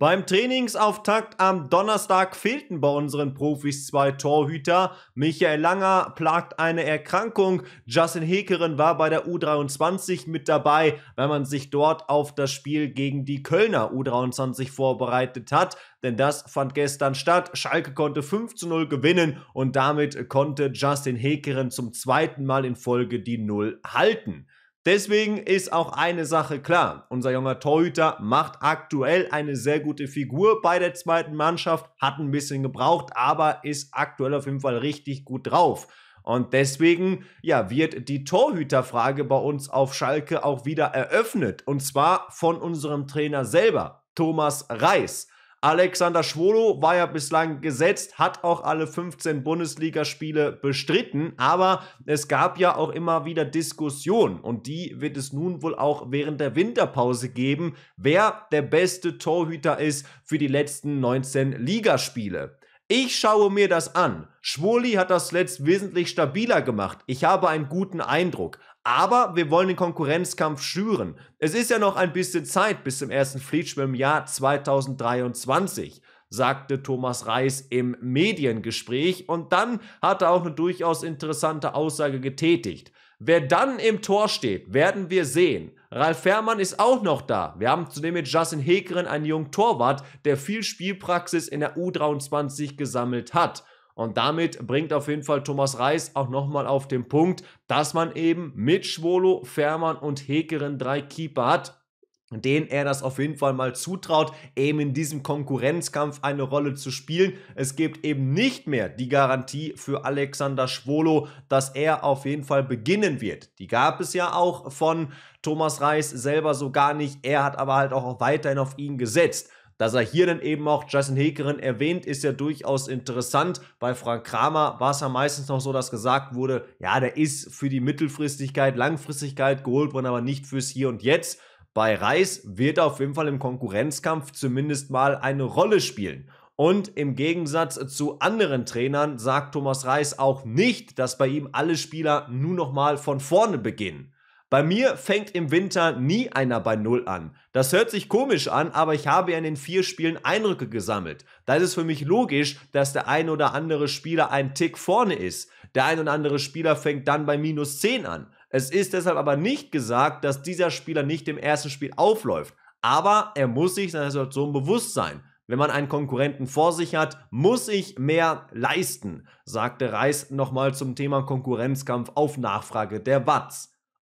Beim Trainingsauftakt am Donnerstag fehlten bei unseren Profis zwei Torhüter. Michael Langer plagt eine Erkrankung. Justin Hekeren war bei der U23 mit dabei, weil man sich dort auf das Spiel gegen die Kölner U23 vorbereitet hat. Denn das fand gestern statt. Schalke konnte 5 zu 0 gewinnen und damit konnte Justin Hekeren zum zweiten Mal in Folge die Null halten. Deswegen ist auch eine Sache klar. Unser junger Torhüter macht aktuell eine sehr gute Figur bei der zweiten Mannschaft, hat ein bisschen gebraucht, aber ist aktuell auf jeden Fall richtig gut drauf. Und deswegen, ja, wird die Torhüterfrage bei uns auf Schalke auch wieder eröffnet. Und zwar von unserem Trainer selber, Thomas Reis. Alexander Schwolo war ja bislang gesetzt, hat auch alle 15 Bundesligaspiele bestritten, aber es gab ja auch immer wieder Diskussionen und die wird es nun wohl auch während der Winterpause geben, wer der beste Torhüter ist für die letzten 19 Ligaspiele. Ich schaue mir das an. Schwoli hat das letzt wesentlich stabiler gemacht. Ich habe einen guten Eindruck. Aber wir wollen den Konkurrenzkampf schüren. Es ist ja noch ein bisschen Zeit bis zum ersten Fleetschwim im Jahr 2023 sagte Thomas Reis im Mediengespräch und dann hat er auch eine durchaus interessante Aussage getätigt. Wer dann im Tor steht, werden wir sehen. Ralf Fährmann ist auch noch da. Wir haben zudem mit Justin Hekeren einen jungen Torwart, der viel Spielpraxis in der U23 gesammelt hat. Und damit bringt auf jeden Fall Thomas Reis auch nochmal auf den Punkt, dass man eben mit Schwolo, Fermann und Hekeren drei Keeper hat den er das auf jeden Fall mal zutraut, eben in diesem Konkurrenzkampf eine Rolle zu spielen. Es gibt eben nicht mehr die Garantie für Alexander Schwolo, dass er auf jeden Fall beginnen wird. Die gab es ja auch von Thomas Reis selber so gar nicht. Er hat aber halt auch weiterhin auf ihn gesetzt. Dass er hier dann eben auch Justin Hekerin erwähnt, ist ja durchaus interessant. Bei Frank Kramer war es ja meistens noch so, dass gesagt wurde, ja, der ist für die Mittelfristigkeit, Langfristigkeit geholt worden, aber nicht fürs Hier und Jetzt. Bei Reis wird er auf jeden Fall im Konkurrenzkampf zumindest mal eine Rolle spielen. Und im Gegensatz zu anderen Trainern sagt Thomas Reis auch nicht, dass bei ihm alle Spieler nur nochmal von vorne beginnen. Bei mir fängt im Winter nie einer bei Null an. Das hört sich komisch an, aber ich habe ja in den vier Spielen Eindrücke gesammelt. Da ist es für mich logisch, dass der ein oder andere Spieler einen Tick vorne ist. Der ein oder andere Spieler fängt dann bei minus 10 an. Es ist deshalb aber nicht gesagt, dass dieser Spieler nicht im ersten Spiel aufläuft. Aber er muss sich seiner Situation bewusst sein. Wenn man einen Konkurrenten vor sich hat, muss ich mehr leisten, sagte Reis nochmal zum Thema Konkurrenzkampf auf Nachfrage der Watz